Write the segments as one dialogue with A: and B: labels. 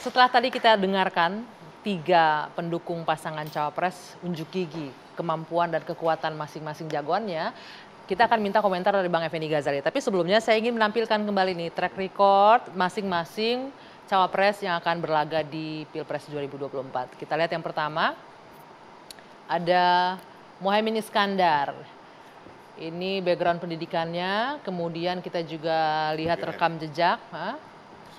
A: Setelah tadi kita dengarkan tiga pendukung pasangan cawapres unjuk gigi kemampuan dan kekuatan masing-masing jagoannya, kita akan minta komentar dari Bang Effendi Ghazali. Tapi sebelumnya saya ingin menampilkan kembali nih track record masing-masing cawapres yang akan berlaga di Pilpres 2024. Kita lihat yang pertama, ada Mohaimin Iskandar. Ini background pendidikannya, kemudian kita juga lihat rekam jejak.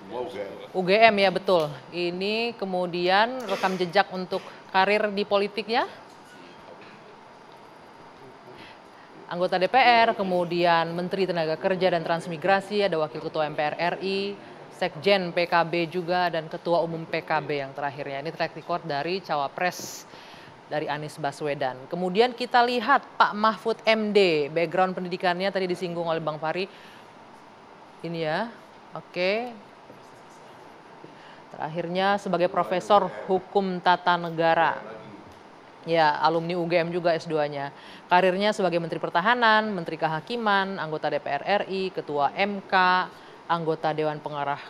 A: Semua UGM. UGM ya betul. Ini kemudian rekam jejak untuk karir di politiknya. Anggota DPR, kemudian Menteri Tenaga Kerja dan Transmigrasi, ada Wakil Ketua MPR RI, Sekjen PKB juga, dan Ketua Umum PKB yang terakhirnya. Ini track record dari Cawapres dari Anies Baswedan. Kemudian kita lihat Pak Mahfud MD, background pendidikannya tadi disinggung oleh Bang Fari. Ini ya, oke akhirnya sebagai profesor hukum tata negara. Ya, alumni UGM juga S2-nya. Karirnya sebagai Menteri Pertahanan, Menteri Kehakiman, anggota DPR RI, Ketua MK, anggota Dewan Pengarah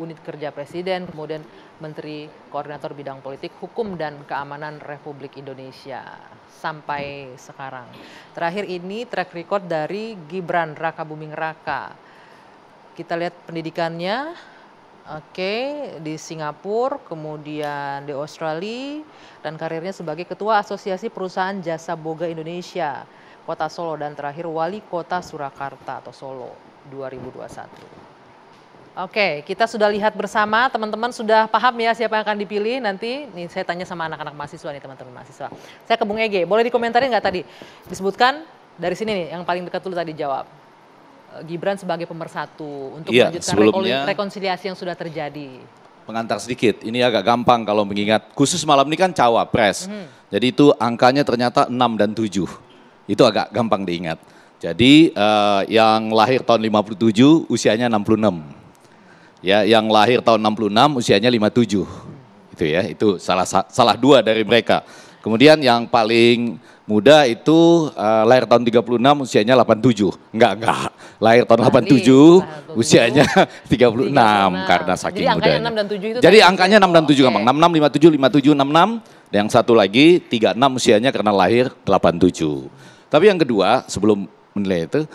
A: Unit Kerja Presiden, kemudian Menteri Koordinator Bidang Politik, Hukum, dan Keamanan Republik Indonesia sampai sekarang. Terakhir ini track record dari Gibran Raka Buming Raka. Kita lihat pendidikannya, Oke, okay, di Singapura, kemudian di Australia, dan karirnya sebagai Ketua Asosiasi Perusahaan Jasa Boga Indonesia, Kota Solo, dan terakhir Wali Kota Surakarta atau Solo 2021. Oke, kita sudah lihat bersama, teman-teman sudah paham ya siapa yang akan dipilih nanti. Nih saya tanya sama anak-anak mahasiswa nih teman-teman mahasiswa. Saya ke Bung Ege, boleh dikomentarin nggak tadi? Disebutkan dari sini nih, yang paling dekat dulu tadi jawab. Gibran sebagai pemersatu untuk ya, melanjutkan rekonsiliasi yang sudah terjadi.
B: Pengantar sedikit, ini agak gampang kalau mengingat. Khusus malam ini kan cawapres, hmm. jadi itu angkanya ternyata 6 dan 7. Itu agak gampang diingat. Jadi uh, yang lahir tahun 57 usianya 66. Ya, yang lahir tahun 66 usianya 57. Itu ya, itu salah salah dua dari mereka. Kemudian yang paling muda itu uh, lahir tahun 36 usianya 87. Enggak, enggak. Lahir tahun Nanti, 87 usianya 36, 36 karena saking Jadi mudanya.
A: 6 dan 7 itu Jadi angkanya
B: 6 dan 7 okay. 66 57 57 66. Yang satu lagi 36 usianya karena lahir 87. Tapi yang kedua sebelum menilai itu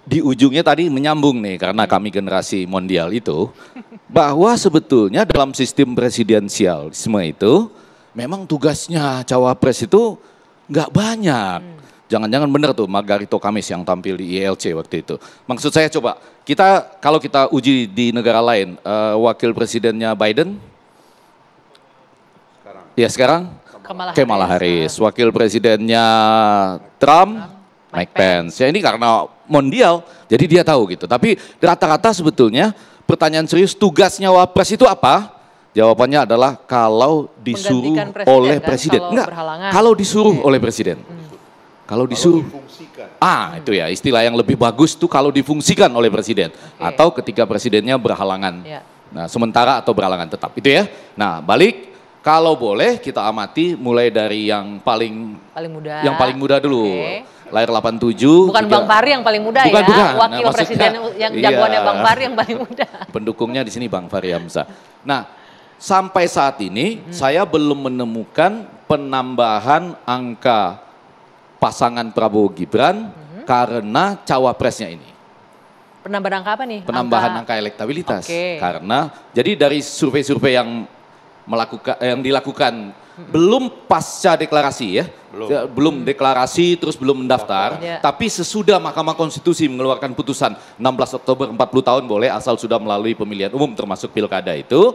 B: di ujungnya tadi menyambung nih karena kami generasi mondial itu bahwa sebetulnya dalam sistem presidensialisme itu memang tugasnya cawapres itu nggak banyak. Jangan-jangan hmm. benar tuh Margarito Kamis yang tampil di ILC waktu itu. Maksud saya coba kita kalau kita uji di negara lain uh, wakil presidennya Biden, sekarang. ya sekarang Kamala, Kamala Harris. Harris, ah. wakil presidennya Trump, Trump. Mike Pence. Pence. Ya ini karena mondial, jadi dia tahu gitu. Tapi rata-rata sebetulnya pertanyaan serius tugasnya wapres itu apa? Jawabannya adalah kalau disuruh presiden, oleh kan, presiden. Kalau Enggak, kalau disuruh hmm. oleh presiden. Hmm. Kalau disuruh. Kalau Ah, hmm. itu ya istilah yang lebih bagus tuh kalau difungsikan oleh presiden okay. atau ketika presidennya berhalangan. Ya. Nah, sementara atau berhalangan tetap itu ya. Nah, balik kalau boleh kita amati mulai dari yang paling
A: paling muda. Yang paling
B: muda dulu. Okay lahir 87. Bukan juga. Bang Fahri
A: yang paling muda bukan, ya, bukan. wakil nah, presiden yang iya. jagoannya iya, Bang Fahri yang paling muda.
B: Pendukungnya di sini Bang Fahri Hamzah. Nah, sampai saat ini hmm. saya belum menemukan penambahan angka pasangan Prabowo Gibran hmm. karena cawapresnya ini.
A: Penambahan angka apa nih? Penambahan angka, angka
B: elektabilitas. Okay. Karena jadi dari survei-survei yang melakukan yang dilakukan hmm. belum pasca deklarasi ya. Belum, ya, belum hmm. deklarasi terus belum mendaftar, ya. tapi sesudah Mahkamah Konstitusi mengeluarkan putusan 16 Oktober 40 tahun boleh asal sudah melalui pemilihan umum termasuk pilkada itu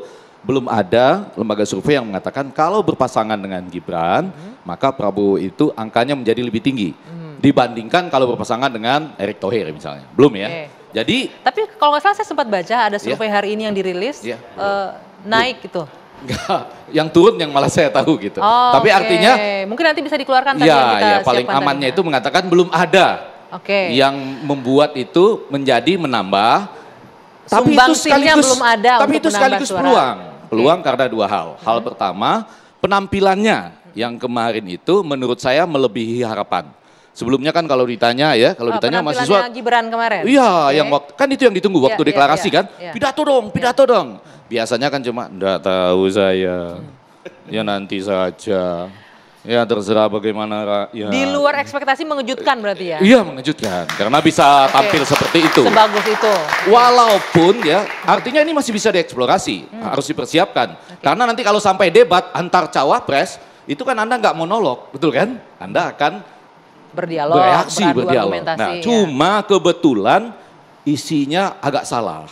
B: belum ada lembaga survei yang mengatakan kalau berpasangan dengan Gibran, hmm. maka Prabowo itu angkanya menjadi lebih tinggi hmm. dibandingkan kalau berpasangan dengan Erick Thohir misalnya. Belum ya. Okay. Jadi Tapi
A: kalau nggak salah saya sempat baca ada iya. survei yeah. hari ini yang dirilis yeah, iya. uh, iya. naik gitu.
B: Enggak, yang turun yang malah saya tahu gitu. Oh, Tapi okay. artinya
A: mungkin nanti bisa dikeluarkan tadi ya, paling amannya
B: itu mengatakan belum ada. Okay. Yang membuat itu menjadi menambah tapi itu sekaligus belum ada tapi itu sekaligus suara. peluang. Peluang okay. karena dua hal. Hal hmm. pertama, penampilannya yang kemarin itu menurut saya melebihi harapan. Sebelumnya kan kalau ditanya ya, kalau oh, ditanya mahasiswa
A: Gibran kemarin. Iya, okay. yang waktu
B: kan itu yang ditunggu iya, waktu yeah, deklarasi yeah, yeah, kan. Yeah. Pidato dong, iya. pidato yeah. dong. Biasanya kan cuma enggak tahu saya. Ya nanti saja. Ya terserah bagaimana. Ya. Di
A: luar ekspektasi mengejutkan berarti ya? Iya
B: mengejutkan karena bisa tampil seperti itu. Sebagus itu. Walaupun ya artinya ini masih bisa dieksplorasi, hmm. harus dipersiapkan. Okay. Karena nanti kalau sampai debat antar cawapres itu kan Anda nggak monolog, betul kan? Anda akan
A: berdialog, bereaksi, berdialog. Nah, ya. cuma
B: kebetulan isinya agak salah.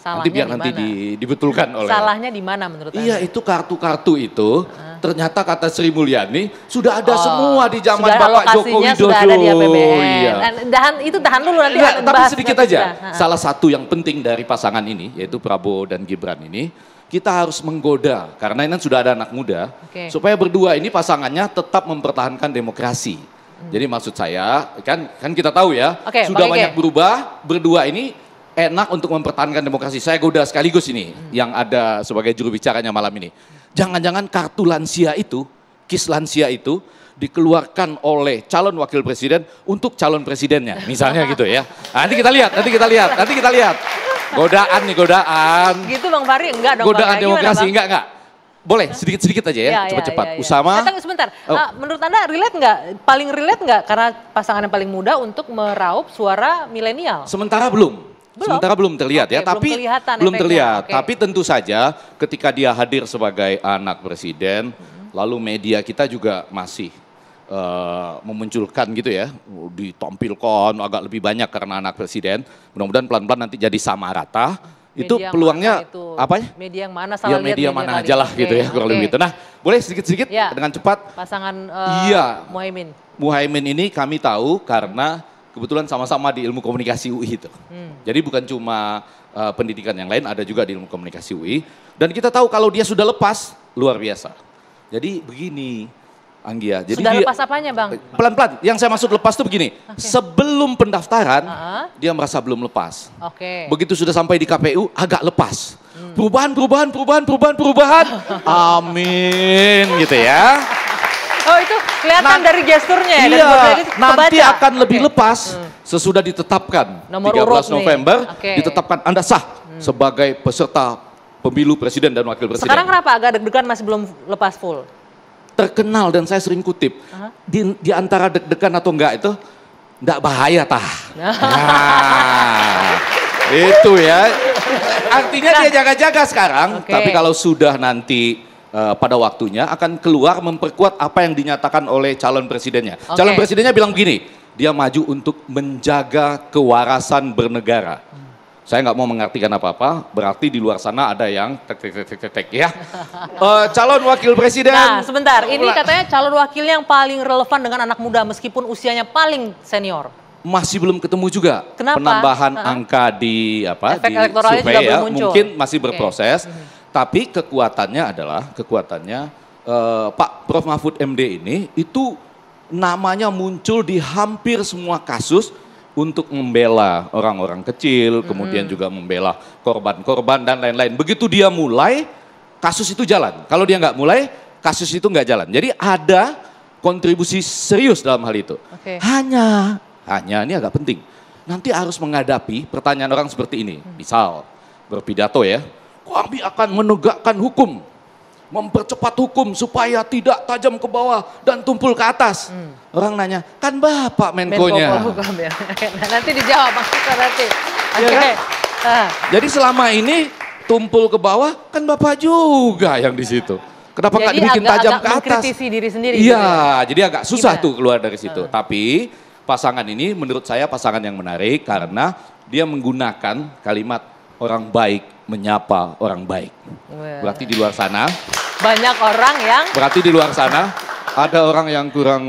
A: Salahnya nanti biar dimana? nanti
B: dibetulkan oleh. Salahnya
A: di mana menurut iya, Anda?
B: Iya, itu kartu-kartu itu. Ah ternyata kata Sri Mulyani sudah ada oh, semua di zaman Bapak Joko Widodo. Sudah ada di Iya.
A: Dan itu tahan dulu nanti. Nggak, tapi sedikit aja. Kita.
B: Salah satu yang penting dari pasangan ini yaitu Prabowo dan Gibran ini kita harus menggoda karena ini kan sudah ada anak muda okay. supaya berdua ini pasangannya tetap mempertahankan demokrasi. Hmm. Jadi maksud saya kan kan kita tahu ya okay, sudah banyak berubah berdua ini enak untuk mempertahankan demokrasi. Saya goda sekaligus ini hmm. yang ada sebagai juru bicaranya malam ini. Jangan-jangan kartu lansia itu, kis lansia itu dikeluarkan oleh calon wakil presiden untuk calon presidennya, misalnya gitu ya. Nah, nanti kita lihat, nanti kita lihat, nanti kita lihat. Godaan nih godaan.
A: Gitu Bang Fahri, enggak dong. Godaan bang. demokrasi, enggak, enggak.
B: Boleh sedikit-sedikit aja ya, ya, ya cepat-cepat. Ya, ya, ya. Usama. Datang eh,
A: sebentar. Oh. Uh, menurut Anda relate enggak, Paling relate enggak karena pasangan yang paling muda untuk meraup suara milenial? Sementara belum. Sementara
B: belum terlihat okay, ya, tapi belum, belum terlihat. Okay. Tapi tentu saja ketika dia hadir sebagai anak presiden, hmm. lalu media kita juga masih uh, memunculkan gitu ya, ditampilkan agak lebih banyak karena anak presiden. Mudah-mudahan pelan-pelan nanti jadi sama rata. Media itu peluangnya itu, apa ya?
A: Media yang mana ya, salah ya, media, media mana aja lah gitu ya kurang okay. lebih gitu. Nah,
B: boleh sedikit-sedikit ya, dengan cepat.
A: Pasangan uh, iya, Muhaimin.
B: Muhaimin ini kami tahu karena hmm kebetulan sama-sama di ilmu komunikasi UI itu. Hmm. Jadi bukan cuma uh, pendidikan yang lain, ada juga di ilmu komunikasi UI. Dan kita tahu kalau dia sudah lepas, luar biasa. Jadi begini, Anggia. Jadi sudah dia, lepas apanya bang? Pelan-pelan, yang saya maksud lepas itu begini, okay. sebelum pendaftaran, uh -huh. dia merasa belum lepas. Okay. Begitu sudah sampai di KPU, agak lepas. Hmm. Perubahan, perubahan, perubahan, perubahan, perubahan. Amin, gitu ya.
A: Oh itu Kelihatan dari gesturnya ya. Iya, ini nanti akan
B: lebih okay. lepas hmm. sesudah ditetapkan. Nomor 13 November okay. ditetapkan Anda sah hmm. sebagai peserta pemilu presiden dan wakil presiden. Sekarang
A: kenapa agak deg-degan masih belum lepas full?
B: Terkenal dan saya sering kutip. Uh -huh. di, di antara deg-degan atau enggak itu enggak bahaya tah. Nah, itu ya. Artinya nah. dia jaga-jaga sekarang. Okay. Tapi kalau sudah nanti Eh, pada waktunya akan keluar memperkuat apa yang dinyatakan oleh calon presidennya. Okay. Calon presidennya bilang begini, dia maju untuk menjaga kewarasan bernegara. Hmm. Saya nggak mau mengartikan apa-apa, berarti di luar sana ada yang tek tek tek tek, tek ya. uh, calon wakil presiden. Nah,
A: sebentar, ini katanya calon wakilnya yang paling relevan dengan anak muda meskipun usianya paling senior
B: masih belum ketemu juga Kenapa? penambahan uh -huh. angka di apa Efek di survei ya muncul. mungkin masih berproses. Okay. Hmm. Tapi kekuatannya adalah kekuatannya eh, Pak Prof Mahfud MD ini itu namanya muncul di hampir semua kasus untuk membela orang-orang kecil, hmm. kemudian juga membela korban-korban dan lain-lain. Begitu dia mulai, kasus itu jalan. Kalau dia nggak mulai, kasus itu nggak jalan. Jadi ada kontribusi serius dalam hal itu. Okay. Hanya, hanya ini agak penting. Nanti harus menghadapi pertanyaan orang seperti ini. Hmm. Misal berpidato ya, kami akan menegakkan hukum, mempercepat hukum supaya tidak tajam ke bawah dan tumpul ke atas. Hmm. Orang nanya, kan Bapak Menkonya. Menko ya.
A: nanti dijawab maksudnya nanti. Okay. Ya kan? ah.
B: Jadi selama ini tumpul ke bawah kan Bapak juga yang di situ. Kenapa nggak dibikin agak, tajam agak ke atas?
A: diri sendiri. Iya, gitu ya?
B: jadi agak susah Gimana? tuh keluar dari situ. Hmm. Tapi pasangan ini menurut saya pasangan yang menarik karena dia menggunakan kalimat orang baik menyapa orang baik. Berarti di luar sana
A: banyak orang yang
B: Berarti di luar sana ada orang yang kurang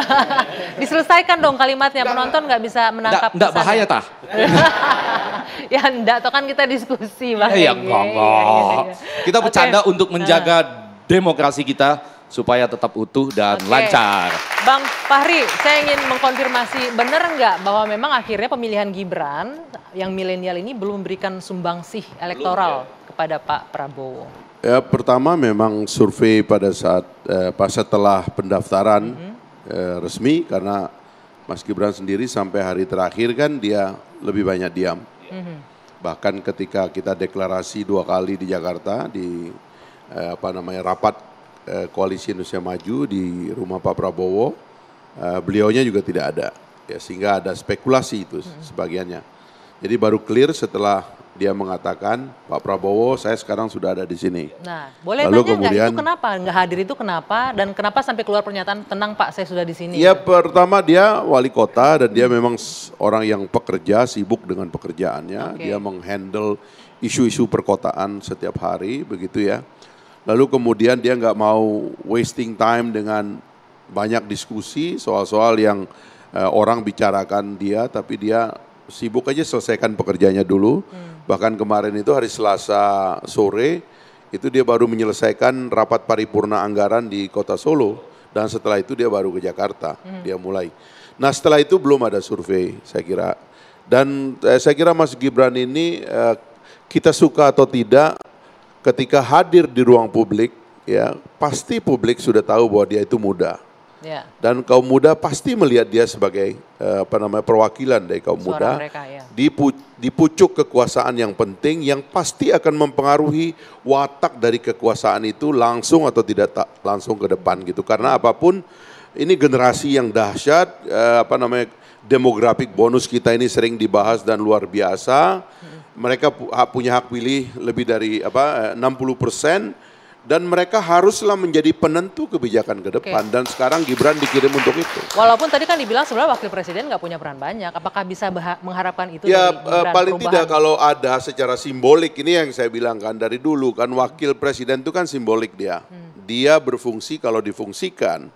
A: Diselesaikan dong kalimatnya penonton nggak bisa menangkap. Nggak bahaya tah? ya enggak toh kan kita diskusi bang. Ya, ya enggak, iya, gitu, enggak. Gitu, gitu.
B: Kita bercanda okay. untuk menjaga nah. demokrasi kita supaya tetap utuh dan okay. lancar.
A: Bang Fahri, saya ingin mengkonfirmasi benar enggak bahwa memang akhirnya pemilihan Gibran yang milenial ini belum memberikan sumbangsih elektoral belum, ya. kepada Pak Prabowo.
C: Ya, pertama memang survei pada saat eh, pas setelah pendaftaran mm -hmm. eh, resmi karena Mas Gibran sendiri sampai hari terakhir kan dia lebih banyak diam. Mm -hmm. Bahkan ketika kita deklarasi dua kali di Jakarta di eh, apa namanya rapat Eh, koalisi Indonesia Maju di rumah Pak Prabowo, eh, beliaunya juga tidak ada, ya sehingga ada spekulasi itu hmm. sebagiannya. Jadi baru clear setelah dia mengatakan Pak Prabowo saya sekarang sudah ada di sini.
A: Nah, boleh Lalu tanya kemudian, itu kenapa nggak hadir itu kenapa dan kenapa sampai keluar pernyataan tenang Pak saya sudah di sini? Ya
C: pertama dia wali kota dan dia memang orang yang pekerja sibuk dengan pekerjaannya. Okay. Dia menghandle isu-isu perkotaan setiap hari begitu ya. Lalu kemudian dia nggak mau wasting time dengan banyak diskusi soal-soal yang uh, orang bicarakan dia, tapi dia sibuk aja selesaikan pekerjaannya dulu. Hmm. Bahkan kemarin itu hari Selasa sore itu dia baru menyelesaikan rapat paripurna anggaran di Kota Solo dan setelah itu dia baru ke Jakarta, hmm. dia mulai. Nah setelah itu belum ada survei saya kira. Dan eh, saya kira Mas Gibran ini eh, kita suka atau tidak ketika hadir di ruang publik, ya pasti publik sudah tahu bahwa dia itu muda. Ya. Dan kaum muda pasti melihat dia sebagai eh, apa namanya perwakilan dari kaum Suara muda mereka, ya. di, kekuasaan yang penting yang pasti akan mempengaruhi watak dari kekuasaan itu langsung atau tidak ta langsung ke depan gitu. Karena apapun ini generasi yang dahsyat eh, apa namanya demografik bonus kita ini sering dibahas dan luar biasa. Hmm mereka punya hak pilih lebih dari apa 60 eh, persen dan mereka haruslah menjadi penentu kebijakan ke depan okay. dan sekarang Gibran dikirim untuk itu.
A: Walaupun tadi kan dibilang sebenarnya wakil presiden nggak punya peran banyak, apakah bisa mengharapkan itu? Ya dari eh, paling perubahan? tidak
C: kalau ada secara simbolik ini yang saya bilang kan dari dulu kan wakil presiden itu kan simbolik dia, hmm. dia berfungsi kalau difungsikan.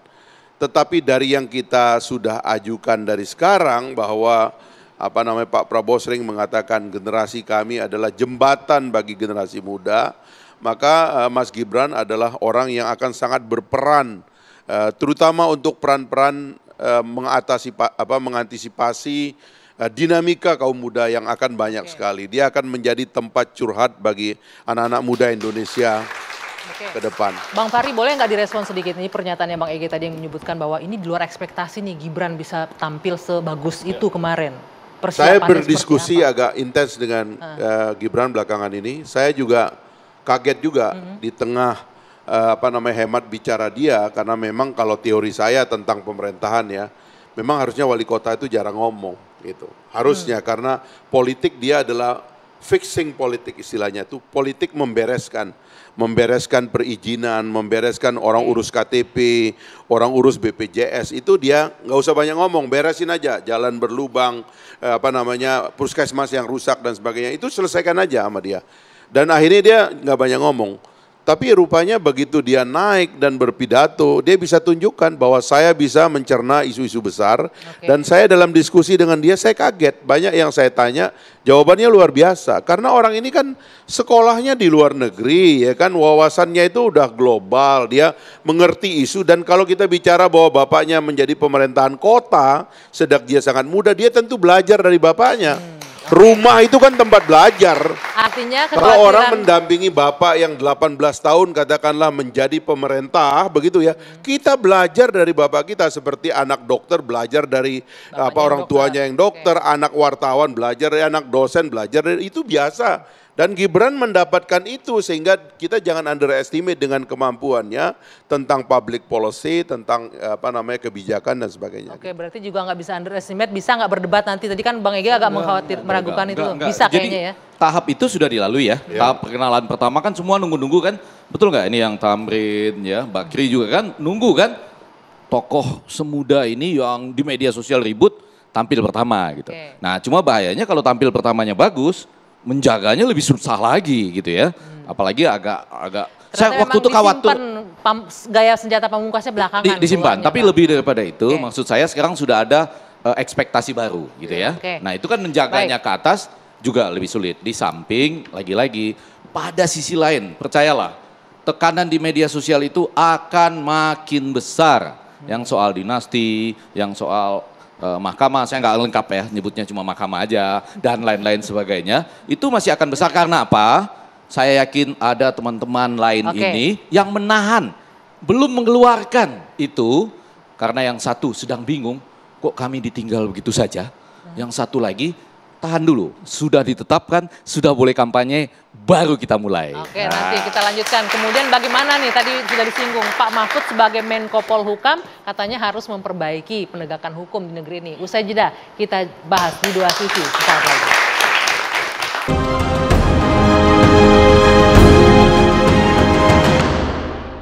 C: Tetapi dari yang kita sudah ajukan dari sekarang bahwa apa namanya Pak Prabowo sering mengatakan generasi kami adalah jembatan bagi generasi muda, maka eh, Mas Gibran adalah orang yang akan sangat berperan eh, terutama untuk peran-peran eh, mengatasi apa mengantisipasi dinamika kaum muda yang akan banyak okay. sekali. Dia akan menjadi tempat curhat bagi anak-anak muda Indonesia. Oke. ke depan.
A: Bang Fahri boleh nggak direspon sedikit ini pernyataan yang Bang Ege tadi yang menyebutkan bahwa ini di luar ekspektasi nih Gibran bisa tampil sebagus ya. itu kemarin.
C: Saya berdiskusi agak intens dengan uh. Uh, Gibran belakangan ini. Saya juga kaget juga uh mhm. -huh. di tengah uh, apa namanya hemat bicara dia karena memang kalau teori saya tentang pemerintahan ya memang harusnya wali kota itu jarang ngomong gitu. Harusnya hmm. karena politik dia adalah fixing politik istilahnya itu politik membereskan membereskan perizinan membereskan orang urus KTP orang urus BPJS itu dia nggak usah banyak ngomong beresin aja jalan berlubang eh, apa namanya puskesmas yang rusak dan sebagainya itu selesaikan aja sama dia dan akhirnya dia nggak banyak ngomong tapi rupanya begitu dia naik dan berpidato, dia bisa tunjukkan bahwa saya bisa mencerna isu-isu besar okay. dan saya dalam diskusi dengan dia saya kaget. Banyak yang saya tanya, jawabannya luar biasa. Karena orang ini kan sekolahnya di luar negeri ya kan, wawasannya itu udah global, dia mengerti isu dan kalau kita bicara bahwa bapaknya menjadi pemerintahan kota, sedang dia sangat muda, dia tentu belajar dari bapaknya. Hmm Rumah itu kan tempat belajar.
A: Artinya kalau orang
C: mendampingi bapak yang 18 tahun katakanlah menjadi pemerintah begitu ya. Hmm. Kita belajar dari bapak kita seperti anak dokter belajar dari Bapaknya apa orang dokter. tuanya yang dokter, okay. anak wartawan belajar dari anak dosen belajar dari itu biasa dan Gibran mendapatkan itu sehingga kita jangan underestimate dengan kemampuannya tentang public policy, tentang eh, apa namanya kebijakan dan sebagainya. Oke,
A: berarti juga nggak bisa underestimate, bisa nggak berdebat nanti. Tadi kan Bang Ege agak mengkhawatir, meragukan enggak, itu, enggak, bisa enggak. kayaknya ya.
B: Tahap itu sudah dilalui ya. ya. Tahap perkenalan pertama kan semua nunggu-nunggu kan. Betul nggak ini yang Tamrin ya, Bakri juga kan nunggu kan. Tokoh semuda ini yang di media sosial ribut tampil pertama gitu. Oke. Nah, cuma bahayanya kalau tampil pertamanya bagus, menjaganya lebih susah lagi gitu ya. Hmm. Apalagi agak agak Ternyata saya waktu itu khawatir
A: pam, gaya senjata pamungkasnya belakangan. Di, disimpan, tapi
B: lebih daripada itu okay. maksud saya sekarang sudah ada uh, ekspektasi baru gitu ya. Okay. Nah, itu kan menjaganya Baik. ke atas juga lebih sulit. Di samping lagi-lagi pada sisi lain, percayalah, tekanan di media sosial itu akan makin besar. Hmm. Yang soal dinasti, yang soal eh, mahkamah, saya nggak lengkap ya, nyebutnya cuma mahkamah aja, dan lain-lain sebagainya, itu masih akan besar karena apa? Saya yakin ada teman-teman lain okay. ini yang menahan, belum mengeluarkan itu, karena yang satu sedang bingung, kok kami ditinggal begitu saja, hmm. yang satu lagi tahan dulu. Sudah ditetapkan, sudah boleh kampanye, baru kita mulai. Oke, nah. nanti kita
A: lanjutkan. Kemudian bagaimana nih, tadi sudah disinggung, Pak Mahfud sebagai Menko Polhukam katanya harus memperbaiki penegakan hukum di negeri ini. Usai jeda, kita bahas di dua sisi. Kita lagi.